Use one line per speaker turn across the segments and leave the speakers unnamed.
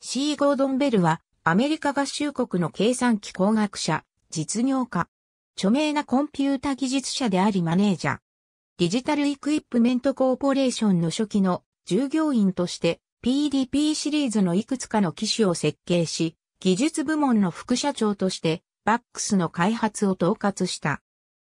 C. ゴードンベルは、アメリカ合衆国の計算機工学者、実業家。著名なコンピュータ技術者でありマネージャー。ディジタルイクイップメントコーポレーションの初期の従業員として PDP シリーズのいくつかの機種を設計し、技術部門の副社長としてバックスの開発を統括した。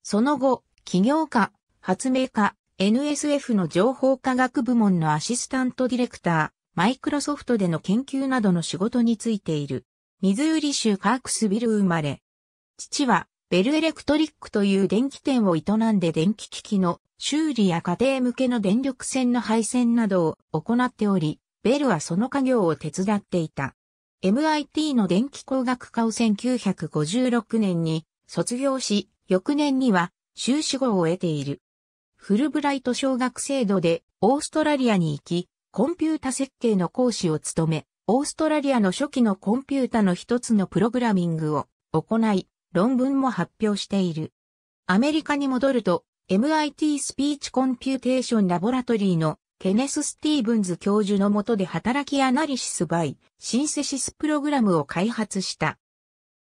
その後、起業家、発明家、NSF の情報科学部門のアシスタントディレクター、マイクロソフトでの研究などの仕事についている。ミズーリ州カークスビル生まれ。父は、ベルエレクトリックという電気店を営んで電気機器の修理や家庭向けの電力線の配線などを行っており、ベルはその家業を手伝っていた。MIT の電気工学科を1956年に卒業し、翌年には修士号を得ている。フルブライト奨学制度でオーストラリアに行き、コンピュータ設計の講師を務め、オーストラリアの初期のコンピュータの一つのプログラミングを行い、論文も発表している。アメリカに戻ると、MIT スピーチコンピューテーションラボラトリーのケネス・スティーブンズ教授のもとで働きアナリシスバイ、シンセシスプログラムを開発した。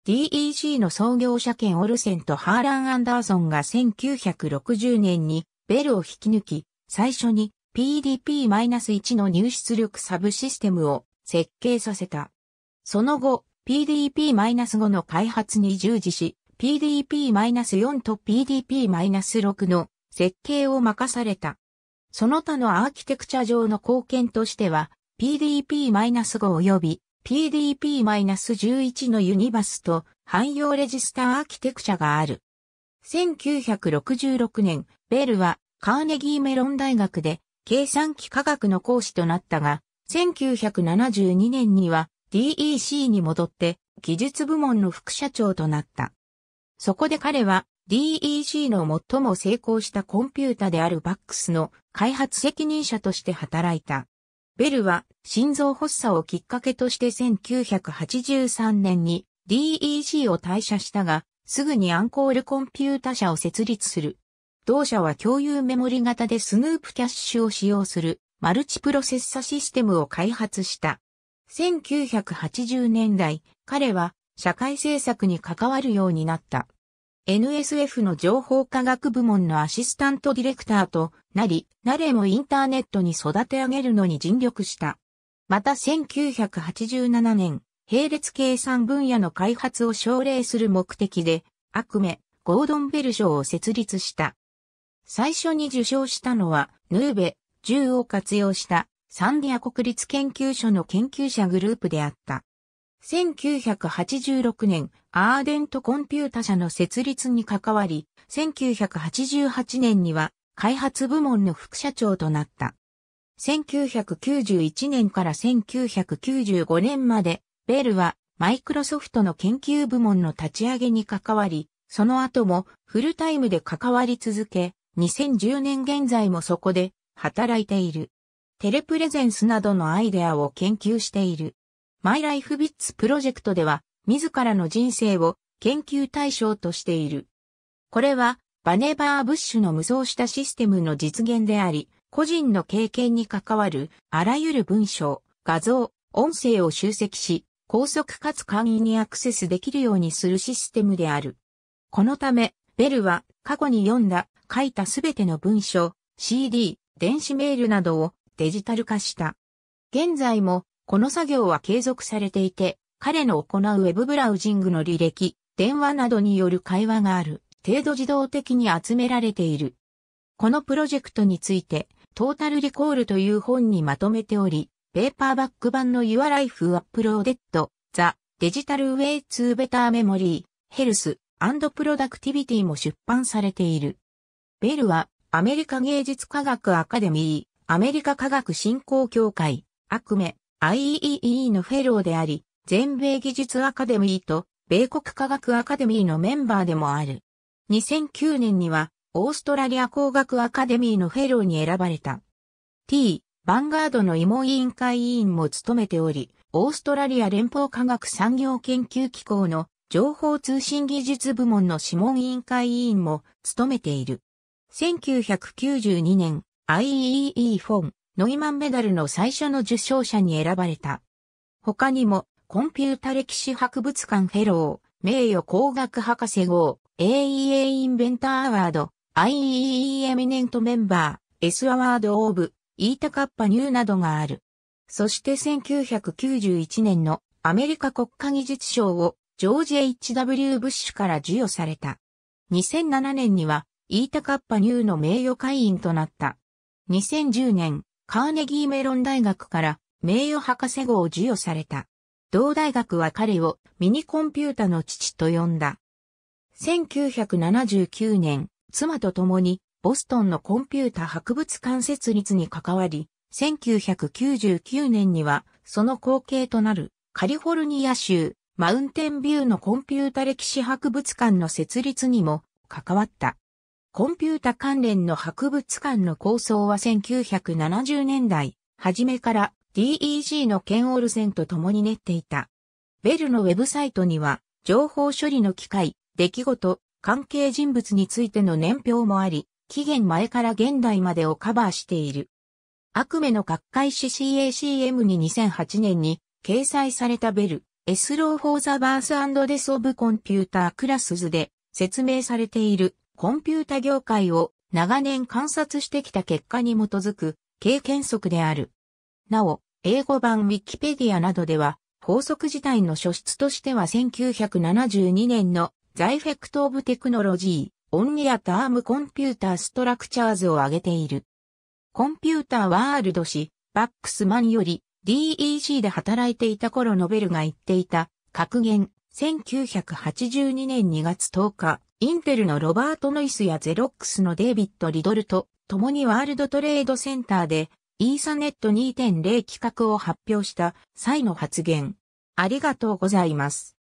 DEC の創業者兼オルセンとハーラン・アンダーソンが1960年にベルを引き抜き、最初に PDP-1 の入出力サブシステムを設計させた。その後、PDP-5 の開発に従事し、PDP-4 と PDP-6 の設計を任された。その他のアーキテクチャ上の貢献としては、PDP-5 及び PDP-11 のユニバスと汎用レジスターアーキテクチャがある。1966年、ベルはカーネギーメロン大学で計算機科学の講師となったが、1972年には DEC に戻って技術部門の副社長となった。そこで彼は DEC の最も成功したコンピュータであるバックスの開発責任者として働いた。ベルは心臓発作をきっかけとして1983年に DEC を退社したが、すぐにアンコールコンピュータ社を設立する。同社は共有メモリ型でスヌープキャッシュを使用するマルチプロセッサシステムを開発した。1980年代、彼は社会政策に関わるようになった。NSF の情報科学部門のアシスタントディレクターとなり、誰もインターネットに育て上げるのに尽力した。また1987年、並列計算分野の開発を奨励する目的で、アクメ、ゴードン・ベル賞を設立した。最初に受賞したのは、ヌーベ、銃を活用したサンディア国立研究所の研究者グループであった。1986年、アーデントコンピュータ社の設立に関わり、1988年には開発部門の副社長となった。1991年から1995年まで、ベルはマイクロソフトの研究部門の立ち上げに関わり、その後もフルタイムで関わり続け、2010年現在もそこで働いている。テレプレゼンスなどのアイデアを研究している。マイライフビッツプロジェクトでは、自らの人生を研究対象としている。これは、バネバー・ブッシュの無双したシステムの実現であり、個人の経験に関わるあらゆる文章、画像、音声を集積し、高速かつ簡易にアクセスできるようにするシステムである。このため、ベルは過去に読んだ書いたすべての文書、CD、電子メールなどをデジタル化した。現在もこの作業は継続されていて、彼の行うウェブブラウジングの履歴、電話などによる会話がある程度自動的に集められている。このプロジェクトについて、トータルリコールという本にまとめており、ペーパーバック版の Your Life Uploaded The Digital Way to Better Memory Health and Productivity も出版されている。ベルは、アメリカ芸術科学アカデミー、アメリカ科学振興協会、アクメ、IEEE のフェローであり、全米技術アカデミーと、米国科学アカデミーのメンバーでもある。2009年には、オーストラリア工学アカデミーのフェローに選ばれた。T、バンガードの慰問委員会委員も務めており、オーストラリア連邦科学産業研究機構の情報通信技術部門の諮問委員会委員も務めている。1992年 i e e フォン、ノイマンメダルの最初の受賞者に選ばれた。他にも、コンピュータ歴史博物館フェロー、名誉工学博士号、AEA インベンターアワード、IEEE エミネントメンバー、S アワードオーブ、イータカッパニューなどがある。そして1991年のアメリカ国家技術賞をジョージ H.W. ブッシュから授与された。2007年には飯田カッパニューの名誉会員となった。2010年、カーネギーメロン大学から名誉博士号を授与された。同大学は彼をミニコンピュータの父と呼んだ。1979年、妻と共にボストンのコンピュータ博物館設立に関わり、1999年にはその後継となるカリフォルニア州マウンテンビューのコンピュータ歴史博物館の設立にも関わった。コンピュータ関連の博物館の構想は1970年代、初めから DEG のケンオルセンと共に練っていた。ベルのウェブサイトには、情報処理の機会、出来事、関係人物についての年表もあり、期限前から現代までをカバーしている。悪夢の学会誌 CACM に2008年に掲載されたベル、エスロー・フォー・ザ・バース・デス・オブ・コンピューター・クラスズで説明されているコンピュータ業界を長年観察してきた結果に基づく経験則である。なお、英語版ウィキペディアなどでは、法則自体の書出としては1972年のザイフェクト・オブ・テクノロジー、オンニア・ターム・コンピューター・ストラクチャーズを挙げている。コンピュータワールド氏、バックスマンより d e c で働いていた頃ノベルが言っていた格言1982年2月10日インテルのロバート・ノイスやゼロックスのデイビッド・リドルと共にワールドトレードセンターでイーサネット2.0企画を発表した際の発言。ありがとうございます。